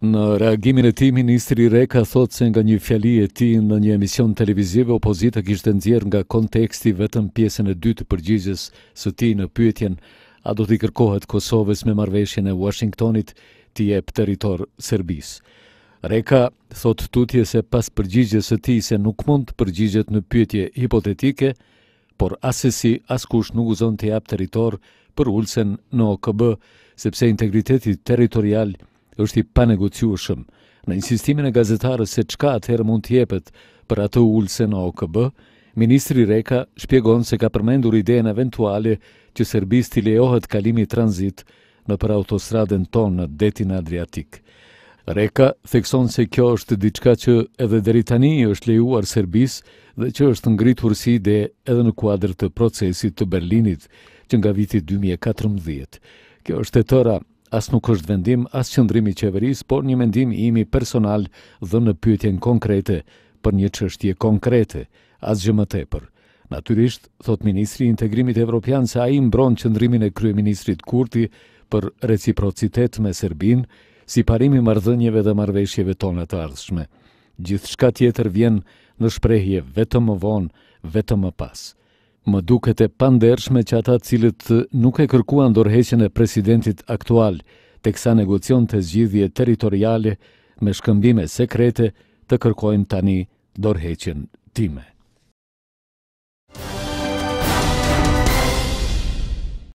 Në reagimin e ti, Ministri Reka thotë se nga një fjali e ti në një emision televizive, opozita kishtë nëzjerë nga konteksti vetëm pjesën e dytë përgjizjes së ti në pyetjen, a do t'i kërkohet Kosovës me marveshjen e Washingtonit t'i e pëteritor Serbis. Reka thotë tutje se pas përgjizjes së ti se nuk mund përgjizjet në pyetje hipotetike, por asesi askush nuk uzon t'i për teritor për ullësen në OKB, sepse integritetit teritorial është i panegociushëm. Në insistimin e gazetarës se çka atëherë mund të jepet për atë ulse në OKB, ministri Reka shpjegon se ka përmendur idenë eventuale që Serbisë lejohet kalimi tranzit në për autostradën tonë në detin Adriatik. Reka thekson se kjo është diçka që edhe deri tani është lejuar Serbisë dhe që është ngritur si ide edhe në kuadrin e procesit të Berlinit që nga viti 2014. Kjo është e tëra as nuk është vendim as qëndrimi qeveris, por një mendim imi personal dhe në pyetjen konkrete për një qështje konkrete, as gjë më tepër. Naturisht, thot Ministri Integrimit Evropian se a i mbron qëndrimin e Krye Ministrit Kurti për reciprocitet me Serbin, si parimi marrëdhënieve dhe marveshjeve tonë të ardhshme. Gjithë shka tjetër vjen në shprejhje vetëm më vonë, vetëm më pasë. Më duket e pandershme që ata cilët nuk e kërkuan dorëheqjen e presidentit aktual, teksa negocion të zgjidhje teritoriale me shkëmbime sekrete të kërkojnë tani dorëheqjen time.